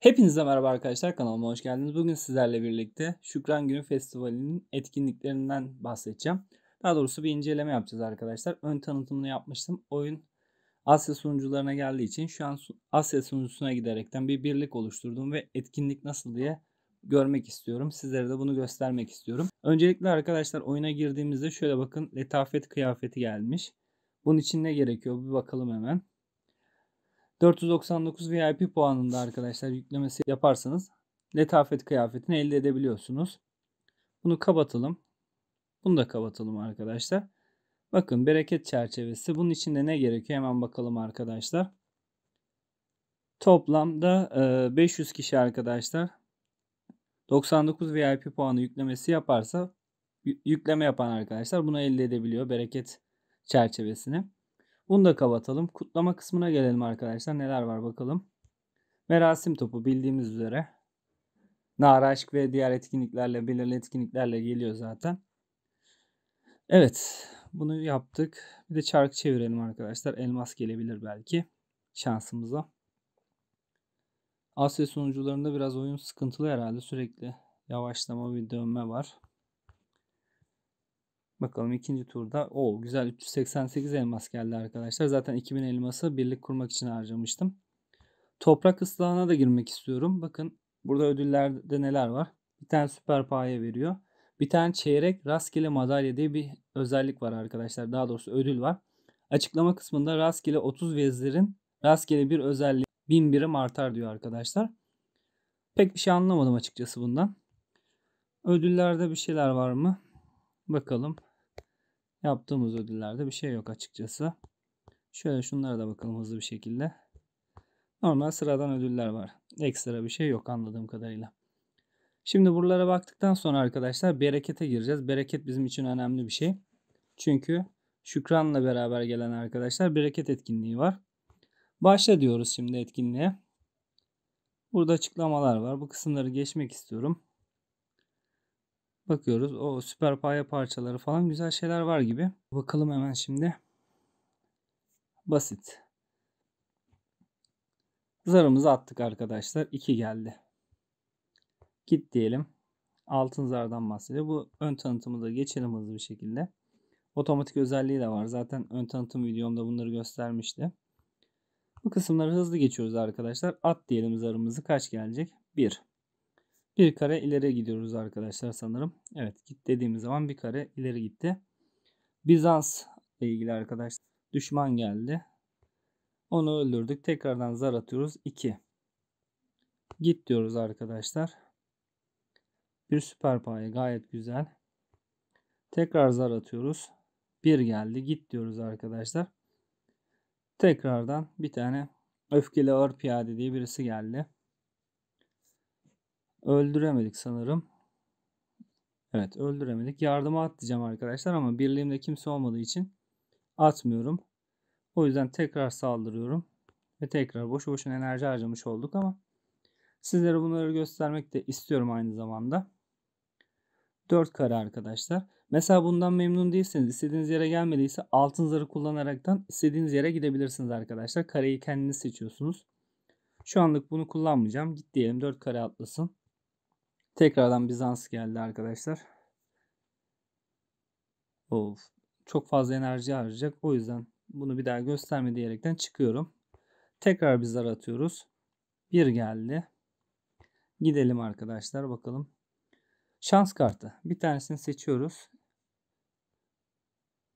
Hepinize merhaba arkadaşlar kanalıma hoş geldiniz. Bugün sizlerle birlikte Şükran Günü Festivali'nin etkinliklerinden bahsedeceğim. Daha doğrusu bir inceleme yapacağız arkadaşlar. Ön tanıtımını yapmıştım. Oyun Asya sunucularına geldiği için şu an Asya sunucusuna giderekten bir birlik oluşturdum ve etkinlik nasıl diye görmek istiyorum. Sizlere de bunu göstermek istiyorum. Öncelikle arkadaşlar oyuna girdiğimizde şöyle bakın letafet kıyafeti gelmiş. Bunun için ne gerekiyor bir bakalım hemen. 499 VIP puanında arkadaşlar yüklemesi yaparsanız letafet kıyafetini elde edebiliyorsunuz. Bunu kapatalım. Bunu da kapatalım arkadaşlar. Bakın bereket çerçevesi. Bunun içinde ne gerekiyor hemen bakalım arkadaşlar. Toplamda 500 e, kişi arkadaşlar 99 VIP puanı yüklemesi yaparsa yükleme yapan arkadaşlar bunu elde edebiliyor bereket çerçevesini. Bunu da kapatalım. Kutlama kısmına gelelim arkadaşlar. Neler var bakalım. Merasim topu bildiğimiz üzere. Nara aşk ve diğer etkinliklerle, belirli etkinliklerle geliyor zaten. Evet. Bunu yaptık. Bir de çark çevirelim arkadaşlar. Elmas gelebilir belki. Şansımıza. Asya sunucularında biraz oyun sıkıntılı herhalde. Sürekli yavaşlama bir dönme var. Bakalım ikinci turda o güzel 388 elmas geldi arkadaşlar. Zaten 2000 elması birlik kurmak için harcamıştım. Toprak ıslahına da girmek istiyorum. Bakın burada ödüllerde neler var. Bir tane süper paye veriyor. Bir tane çeyrek rastgele madalya diye bir özellik var arkadaşlar. Daha doğrusu ödül var. Açıklama kısmında rastgele 30 vezlerin rastgele bir özelliği 1000 birim artar diyor arkadaşlar. Pek bir şey anlamadım açıkçası bundan. Ödüllerde bir şeyler var mı? Bakalım yaptığımız ödüllerde bir şey yok açıkçası. Şöyle şunlara da bakalım hızlı bir şekilde. Normal sıradan ödüller var. Ekstra bir şey yok anladığım kadarıyla. Şimdi buralara baktıktan sonra arkadaşlar berekete gireceğiz. Bereket bizim için önemli bir şey. Çünkü şükranla beraber gelen arkadaşlar bereket etkinliği var. Başla diyoruz şimdi etkinliğe. Burada açıklamalar var. Bu kısımları geçmek istiyorum. Bakıyoruz o süper paya parçaları falan güzel şeyler var gibi. Bakalım hemen şimdi. Basit. Zarımızı attık arkadaşlar. 2 geldi. Git diyelim. Altın zardan bahsediyor. Bu ön tanıtımı da geçelim hızlı bir şekilde. Otomatik özelliği de var. Zaten ön tanıtım videomda bunları göstermişti. Bu kısımları hızlı geçiyoruz arkadaşlar. At diyelim zarımızı. Kaç gelecek? 1. Bir kare ileri gidiyoruz arkadaşlar sanırım. Evet git dediğimiz zaman bir kare ileri gitti. Bizans ile ilgili arkadaşlar düşman geldi. Onu öldürdük. Tekrardan zar atıyoruz. 2. Git diyoruz arkadaşlar. Bir süper paye gayet güzel. Tekrar zar atıyoruz. 1 geldi. Git diyoruz arkadaşlar. Tekrardan bir tane öfkeli ağır piyade diye birisi geldi. Öldüremedik sanırım. Evet öldüremedik. Yardıma at diyeceğim arkadaşlar ama birliğimde kimse olmadığı için atmıyorum. O yüzden tekrar saldırıyorum. Ve tekrar boşu boşuna enerji harcamış olduk ama sizlere bunları göstermek de istiyorum aynı zamanda. 4 kare arkadaşlar. Mesela bundan memnun değilseniz, istediğiniz yere gelmediyse altın zarı kullanaraktan istediğiniz yere gidebilirsiniz arkadaşlar. Kareyi kendiniz seçiyorsunuz. Şu anlık bunu kullanmayacağım. Git diyelim 4 kare atlasın. Tekrardan Bizans geldi arkadaşlar. Of. Çok fazla enerji harcayacak. O yüzden bunu bir daha gösterme diyerekten çıkıyorum. Tekrar bir atıyoruz. Bir geldi. Gidelim arkadaşlar bakalım. Şans kartı. Bir tanesini seçiyoruz.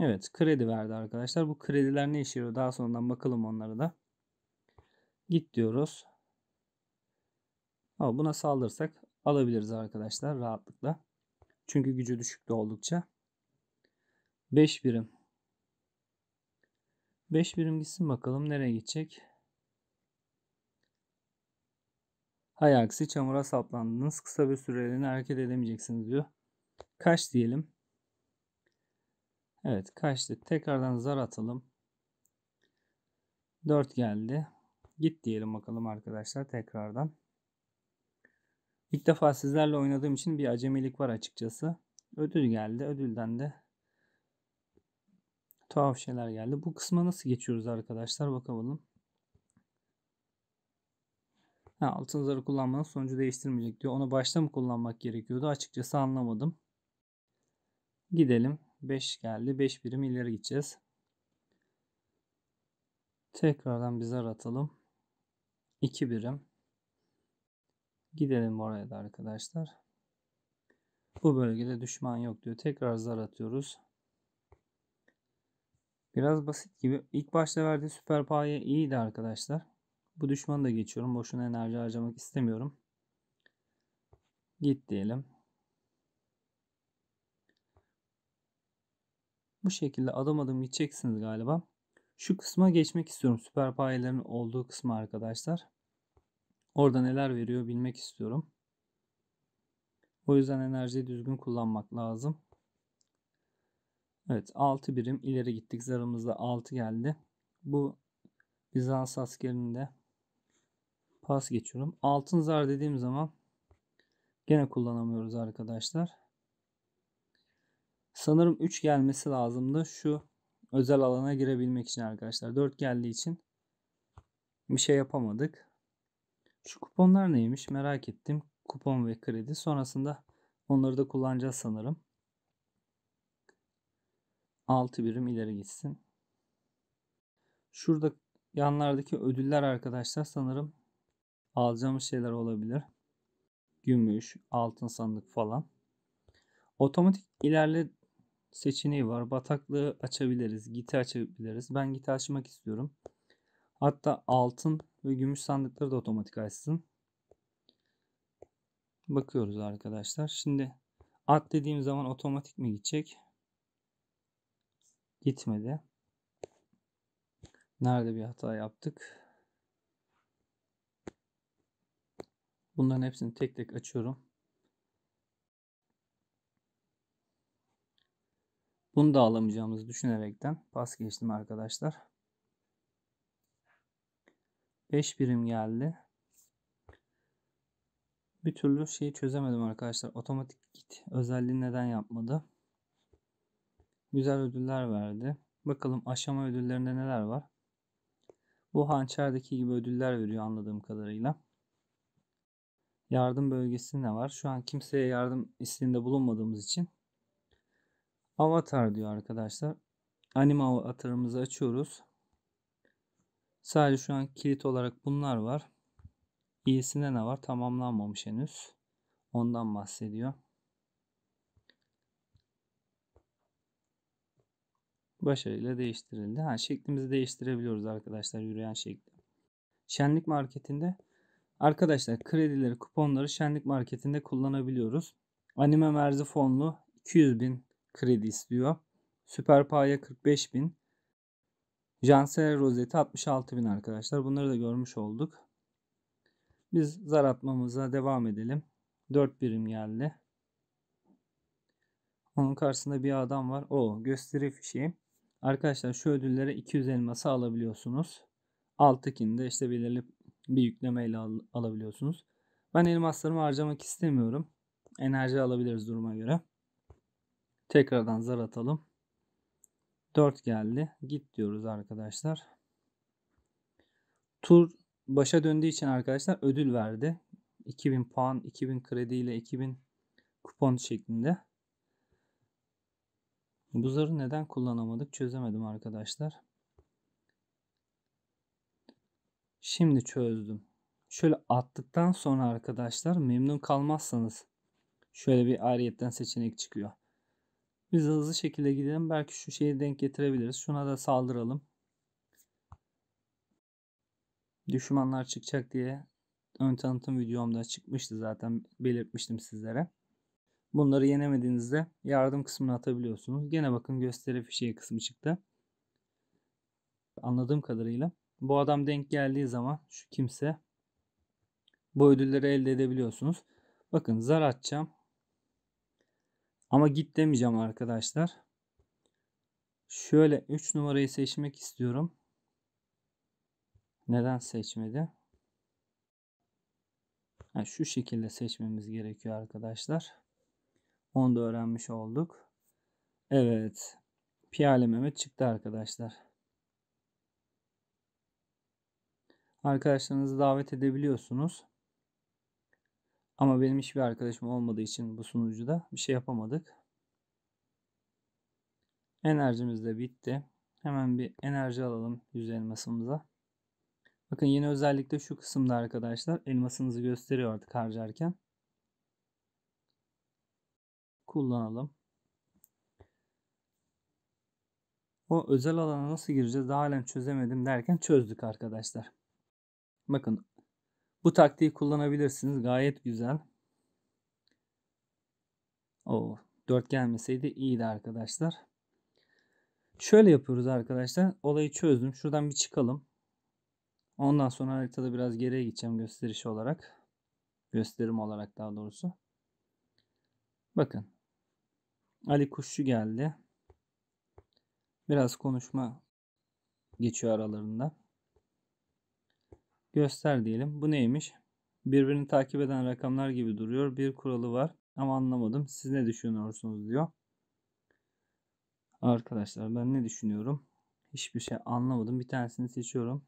Evet kredi verdi arkadaşlar. Bu krediler ne işe yarıyor? Daha sonradan bakalım onları da. Git diyoruz. Ama buna saldırsak alabiliriz arkadaşlar rahatlıkla. Çünkü gücü düşükte oldukça. 5 birim. 5 birim gitsin bakalım nereye gidecek. Hay aksi çamura saplandınız. Kısa bir süreliğine hareket edemeyeceksiniz diyor. Kaç diyelim. Evet kaçtı. Tekrardan zar atalım. 4 geldi. Git diyelim bakalım arkadaşlar tekrardan. İlk defa sizlerle oynadığım için bir acemilik var açıkçası. Ödül geldi. Ödülden de tuhaf şeyler geldi. Bu kısma nasıl geçiyoruz arkadaşlar? Bakalım. Ha, altın zarı kullanmanın sonucu değiştirmeyecek diyor. Onu başta mı kullanmak gerekiyordu? Açıkçası anlamadım. Gidelim. 5 geldi. 5 birim ileri gideceğiz. Tekrardan bir zar atalım. 2 birim. Gidelim oraya da arkadaşlar. Bu bölgede düşman yok diyor. Tekrar zar atıyoruz. Biraz basit gibi. İlk başta verdiği süper paye iyiydi arkadaşlar. Bu düşmanı da geçiyorum. Boşuna enerji harcamak istemiyorum. Git diyelim. Bu şekilde adım adım gideceksiniz galiba. Şu kısma geçmek istiyorum. Süper payelerin olduğu kısma arkadaşlar. Orada neler veriyor bilmek istiyorum. O yüzden enerjiyi düzgün kullanmak lazım. Evet 6 birim ileri gittik. Zarımızda 6 geldi. Bu Bizans askerinde pas geçiyorum. Altın zar dediğim zaman gene kullanamıyoruz arkadaşlar. Sanırım 3 gelmesi lazımdı. Şu özel alana girebilmek için arkadaşlar. 4 geldiği için bir şey yapamadık. Şu kuponlar neymiş merak ettim. Kupon ve kredi. Sonrasında onları da kullanacağız sanırım. 6 birim ileri gitsin. Şurada yanlardaki ödüller arkadaşlar sanırım alacağımız şeyler olabilir. Gümüş, altın sandık falan. Otomatik ilerle seçeneği var. Bataklığı açabiliriz, giti açabiliriz. Ben giti açmak istiyorum. Hatta altın ve gümüş sandıkları da otomatik açsın. Bakıyoruz arkadaşlar. Şimdi at dediğim zaman otomatik mi gidecek? Gitmedi. Nerede bir hata yaptık? Bunların hepsini tek tek açıyorum. Bunu da alamayacağımızı düşünerekten pas geçtim arkadaşlar. 5 birim geldi. Bir türlü şeyi çözemedim arkadaşlar. Otomatik git özelliği neden yapmadı? Güzel ödüller verdi. Bakalım aşama ödüllerinde neler var? Bu hançerdeki gibi ödüller veriyor anladığım kadarıyla. Yardım bölgesi ne var? Şu an kimseye yardım isteğinde bulunmadığımız için. Avatar diyor arkadaşlar. Anime avatarımızı açıyoruz. Sadece şu an kilit olarak bunlar var. İyisinde ne var? Tamamlanmamış henüz. Ondan bahsediyor. Başarıyla değiştirildi. Ha, şeklimizi değiştirebiliyoruz arkadaşlar yürüyen şekli. Şenlik marketinde arkadaşlar kredileri kuponları şenlik marketinde kullanabiliyoruz. Anime merzi fonlu 200 bin kredi istiyor. Süper paya 45 bin. Janser rozeti 66.000 arkadaşlar. Bunları da görmüş olduk. Biz zar atmamıza devam edelim. 4 birim geldi. Onun karşısında bir adam var. O gösteri fişi. Arkadaşlar şu ödüllere 200 elması alabiliyorsunuz. Alttakinde işte belirli bir yüklemeyle al alabiliyorsunuz. Ben elmaslarımı harcamak istemiyorum. Enerji alabiliriz duruma göre. Tekrardan zar atalım. 4 geldi. Git diyoruz arkadaşlar. Tur başa döndüğü için arkadaşlar ödül verdi. 2000 puan, 2000 kredi ile 2000 kupon şeklinde. Bu zarı neden kullanamadık çözemedim arkadaşlar. Şimdi çözdüm. Şöyle attıktan sonra arkadaşlar memnun kalmazsanız şöyle bir ayrıyetten seçenek çıkıyor. Biz hızlı şekilde gidelim. Belki şu şeyi denk getirebiliriz. Şuna da saldıralım. Düşmanlar çıkacak diye ön tanıtım videomda çıkmıştı zaten belirtmiştim sizlere. Bunları yenemediğinizde yardım kısmına atabiliyorsunuz. Gene bakın gösteri fişeği kısmı çıktı. Anladığım kadarıyla bu adam denk geldiği zaman şu kimse bu ödülleri elde edebiliyorsunuz. Bakın zar atacağım. Ama git demeyeceğim arkadaşlar. Şöyle 3 numarayı seçmek istiyorum. Neden seçmedi? Yani şu şekilde seçmemiz gerekiyor arkadaşlar. Onu da öğrenmiş olduk. Evet. Piyale Mehmet çıktı arkadaşlar. Arkadaşlarınızı davet edebiliyorsunuz. Ama benim hiçbir arkadaşım olmadığı için bu sunucuda bir şey yapamadık. Enerjimiz de bitti. Hemen bir enerji alalım yüz elmasımıza. Bakın yeni özellikle şu kısımda arkadaşlar elmasınızı gösteriyor artık harcarken. Kullanalım. O özel alana nasıl gireceğiz daha halen çözemedim derken çözdük arkadaşlar. Bakın bu taktiği kullanabilirsiniz. Gayet güzel. O dört gelmeseydi iyiydi arkadaşlar. Şöyle yapıyoruz arkadaşlar. Olayı çözdüm. Şuradan bir çıkalım. Ondan sonra haritada biraz geriye gideceğim gösteriş olarak. Gösterim olarak daha doğrusu. Bakın. Ali Kuşçu geldi. Biraz konuşma geçiyor aralarında göster diyelim. Bu neymiş? Birbirini takip eden rakamlar gibi duruyor. Bir kuralı var ama anlamadım. Siz ne düşünüyorsunuz diyor. Arkadaşlar ben ne düşünüyorum? Hiçbir şey anlamadım. Bir tanesini seçiyorum.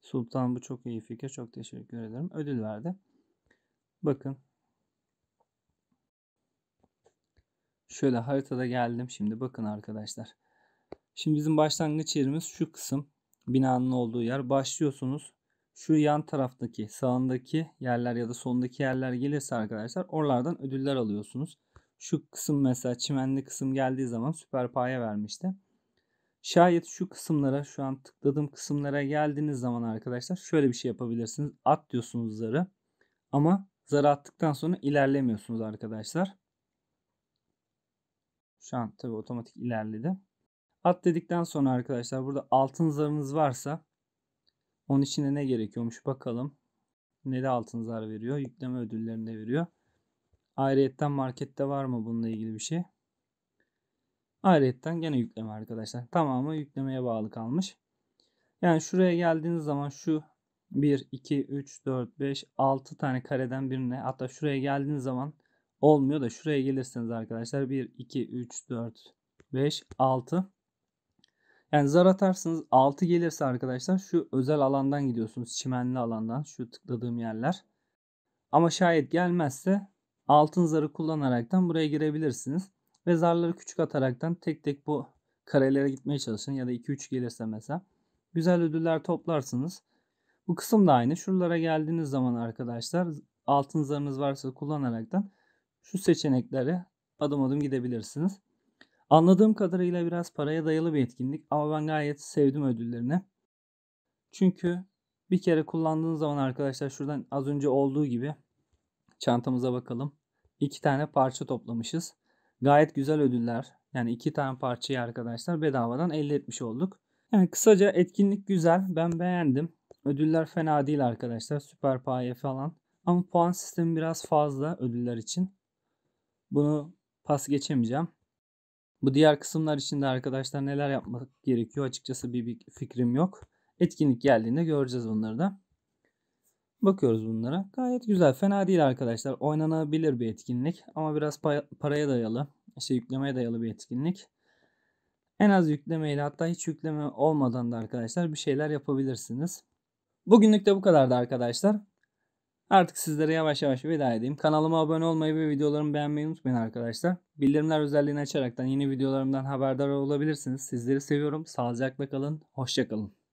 Sultan bu çok iyi fikir. Çok teşekkür ederim. Ödül verdi. Bakın. Şöyle haritada geldim şimdi. Bakın arkadaşlar. Şimdi bizim başlangıç yerimiz şu kısım binanın olduğu yer. Başlıyorsunuz. Şu yan taraftaki sağındaki yerler ya da sondaki yerler gelirse arkadaşlar oralardan ödüller alıyorsunuz. Şu kısım mesela çimenli kısım geldiği zaman süper paya vermişti. Şayet şu kısımlara şu an tıkladığım kısımlara geldiğiniz zaman arkadaşlar şöyle bir şey yapabilirsiniz. At diyorsunuz zarı ama zarı attıktan sonra ilerlemiyorsunuz arkadaşlar. Şu an tabi otomatik ilerledi. At dedikten sonra arkadaşlar burada altın zarınız varsa onun içinde ne gerekiyormuş bakalım. Ne de altın zar veriyor. Yükleme ödüllerini de veriyor. Ayrıyetten markette var mı bununla ilgili bir şey? Ayrıyetten gene yükleme arkadaşlar. Tamamı yüklemeye bağlı kalmış. Yani şuraya geldiğiniz zaman şu 1, 2, 3, 4, 5, 6 tane kareden birine hatta şuraya geldiğiniz zaman olmuyor da şuraya gelirseniz arkadaşlar 1, 2, 3, 4, 5, 6 yani zar atarsınız 6 gelirse arkadaşlar şu özel alandan gidiyorsunuz. Çimenli alandan şu tıkladığım yerler. Ama şayet gelmezse altın zarı kullanaraktan buraya girebilirsiniz. Ve zarları küçük ataraktan tek tek bu karelere gitmeye çalışın ya da 2-3 gelirse mesela. Güzel ödüller toplarsınız. Bu kısım da aynı. Şuralara geldiğiniz zaman arkadaşlar altın zarınız varsa kullanaraktan şu seçenekleri adım adım gidebilirsiniz. Anladığım kadarıyla biraz paraya dayalı bir etkinlik ama ben gayet sevdim ödüllerini. Çünkü bir kere kullandığınız zaman arkadaşlar şuradan az önce olduğu gibi çantamıza bakalım. İki tane parça toplamışız. Gayet güzel ödüller. Yani iki tane parçayı arkadaşlar bedavadan elde etmiş olduk. Yani kısaca etkinlik güzel. Ben beğendim. Ödüller fena değil arkadaşlar. Süper paye falan. Ama puan sistemi biraz fazla ödüller için. Bunu pas geçemeyeceğim. Bu diğer kısımlar için de arkadaşlar neler yapmak gerekiyor açıkçası bir, bir fikrim yok. Etkinlik geldiğinde göreceğiz bunları da. Bakıyoruz bunlara. Gayet güzel. Fena değil arkadaşlar. Oynanabilir bir etkinlik. Ama biraz pa paraya dayalı. işte yüklemeye dayalı bir etkinlik. En az yüklemeyle hatta hiç yükleme olmadan da arkadaşlar bir şeyler yapabilirsiniz. Bugünlük de bu kadardı arkadaşlar. Artık sizlere yavaş yavaş veda edeyim. Kanalıma abone olmayı ve videolarımı beğenmeyi unutmayın arkadaşlar. Bildirimler özelliğini açaraktan yeni videolarımdan haberdar olabilirsiniz. Sizleri seviyorum. Sağlıcakla kalın. Hoşçakalın.